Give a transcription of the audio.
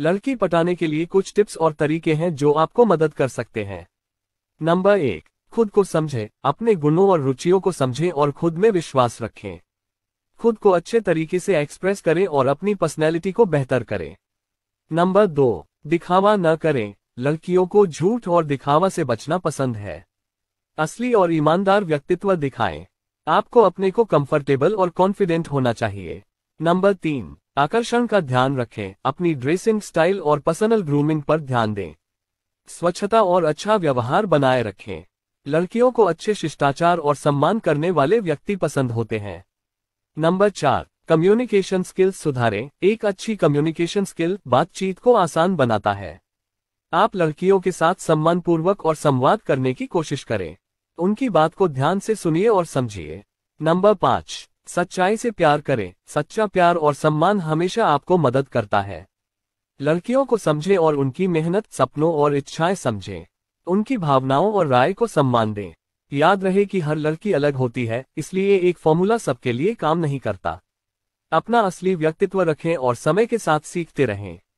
लड़की पटाने के लिए कुछ टिप्स और तरीके हैं जो आपको मदद कर सकते हैं नंबर एक खुद को समझें अपने गुणों और रुचियों को समझें और खुद में विश्वास रखें खुद को अच्छे तरीके से एक्सप्रेस करें और अपनी पर्सनैलिटी को बेहतर करें नंबर दो दिखावा न करें लड़कियों को झूठ और दिखावा से बचना पसंद है असली और ईमानदार व्यक्तित्व दिखाएं आपको अपने को कंफर्टेबल और कॉन्फिडेंट होना चाहिए नंबर तीन आकर्षण का ध्यान रखें अपनी ड्रेसिंग स्टाइल और पर्सनल ग्रूमिंग पर ध्यान दें स्वच्छता और अच्छा व्यवहार बनाए रखें लड़कियों को अच्छे शिष्टाचार और सम्मान करने वाले व्यक्ति पसंद होते हैं नंबर चार कम्युनिकेशन स्किल्स सुधारें एक अच्छी कम्युनिकेशन स्किल बातचीत को आसान बनाता है आप लड़कियों के साथ सम्मानपूर्वक और संवाद करने की कोशिश करें उनकी बात को ध्यान से सुनिए और समझिए नंबर पाँच सच्चाई से प्यार करें सच्चा प्यार और सम्मान हमेशा आपको मदद करता है लड़कियों को समझें और उनकी मेहनत सपनों और इच्छाएं समझें उनकी भावनाओं और राय को सम्मान दें याद रहे कि हर लड़की अलग होती है इसलिए एक फॉर्मूला सबके लिए काम नहीं करता अपना असली व्यक्तित्व रखें और समय के साथ सीखते रहें